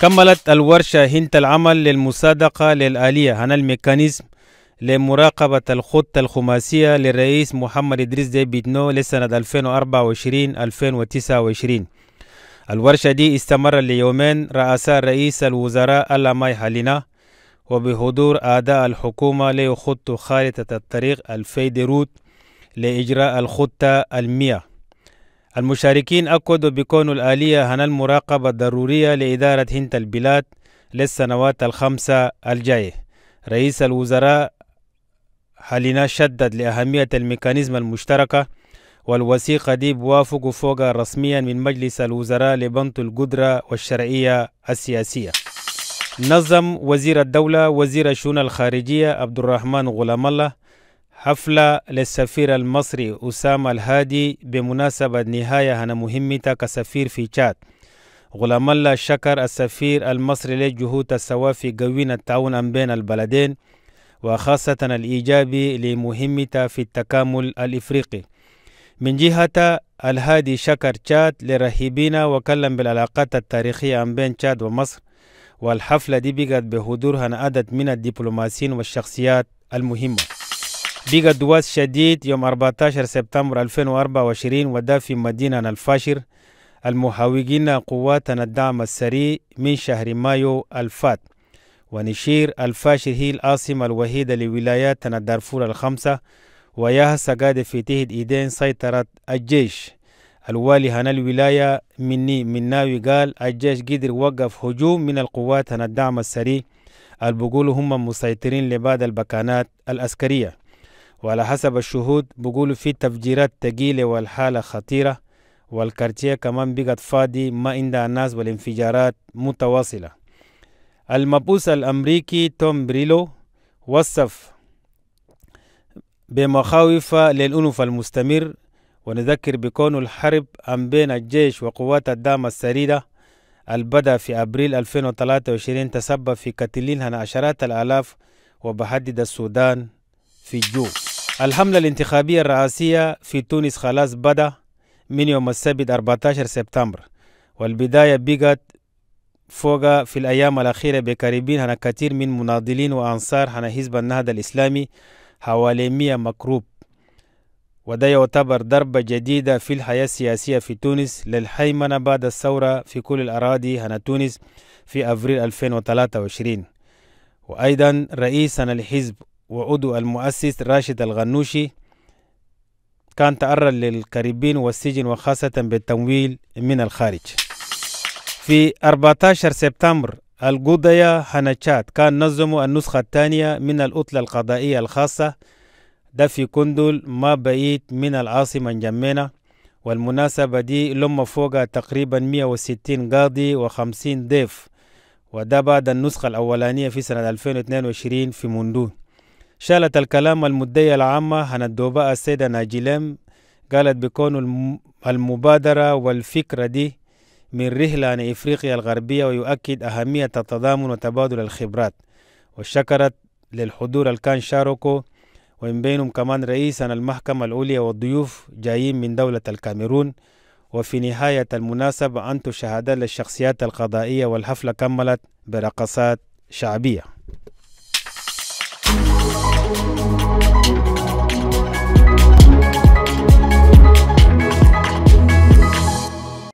كملت الورشة هنت العمل للمصادقة للآلية عن الميكانيزم لمراقبة الخطة الخماسية للرئيس محمد إدريس دي بيتنو لسنة 2024-2029 الورشة دي استمر ليومين رئاسا رئيس الوزراء اللامي حالينا وبحضور أعداء الحكومة ليخطوا خارطة الطريق الفيدروت لإجراء الخطة المياه المشاركين أكدوا بكون الآلية هنا المراقبة الضرورية لإدارة هند البلاد للسنوات الخمسة الجاية رئيس الوزراء حلينا شدد لأهمية الميكانيزم المشتركة والوثيقة دي بوافق فوق رسميا من مجلس الوزراء لبنط القدرة والشرعية السياسية نظم وزير الدولة وزير الشؤون الخارجية عبد الرحمن غلام الله حفلة للسفير المصري أسامة الهادي بمناسبة نهاية أنا مهمته كسفير في تشاد غلام الله شكر السفير المصري للجهود السواء في قوين التعاون بين البلدين وخاصة الإيجابي لمهمته في التكامل الإفريقي من جهة الهادي شكر تشاد لرهيبين وكلم بالعلاقات التاريخية بين تشاد ومصر والحفلة دي بقت بحضورها عدد من الدبلوماسيين والشخصيات المهمه بقى دواس شديد يوم 14 سبتمبر 2024 وده في مدينة الفاشر المحاوجين قواتنا الدعم السري من شهر مايو الفات ونشير الفاشر هي العاصمة الوحيدة لولاياتنا دارفور الخمسة وياها سقاد في تهد إيدين سيطرة الجيش الوالي هنا الولاية مني ناوي قال الجيش قدر وقف هجوم من القوات هنا الدعم السري البقول هم مسيطرين لبعض البكانات العسكرية وعلى حسب الشهود بيقولوا في تفجيرات تقيلة والحالة خطيرة والكارتيه كمان بقت فاضي ما عندها ناس والانفجارات متواصلة المبعوث الأمريكي توم بريلو وصف بمخاوف للأنف المستمر ونذكر بكون الحرب أم بين الجيش وقوات الدعم السريدة البدا في أبريل 2023 تسبب في قتلين عشرات الآلاف وبحدد السودان في الجوع الحملة الانتخابية الرئاسية في تونس خلاص بدأ من يوم السبت 14 سبتمبر والبداية بقت فوق في الأيام الأخيرة بكاريبين هنا كثير من مناضلين وأنصار هنا حزب النهضة الإسلامي حوالي 100 مكروب وده يعتبر ضربة جديدة في الحياة السياسية في تونس للهيمنة بعد الثورة في كل الأراضي هنا تونس في أفريل 2023 وأيضا رئيسنا الحزب وعضو المؤسس راشد الغنوشي كان تأرى للكاريبين والسجن وخاصة بالتمويل من الخارج في 14 سبتمبر القضية حنشات كان نظموا النسخة الثانية من الأطلة القضائية الخاصة ده في كندل ما بعيد من العاصمة نجمينة والمناسبة دي لما فوق تقريبا 160 قاضي و50 ضيف وده بعد النسخة الأولانية في سنة 2022 في مندون شالت الكلام المدية العامة عن الدوباء السيدة ناجيلام قالت بكون المبادرة والفكرة دي من رحلة عن إفريقيا الغربية ويؤكد أهمية التضامن وتبادل الخبرات وشكرت للحضور الكان كان شاركوا ومن بينهم كمان رئيس المحكمة العليا والضيوف جايين من دولة الكاميرون وفي نهاية المناسبة أنت شهادة للشخصيات القضائية والحفلة كملت برقصات شعبية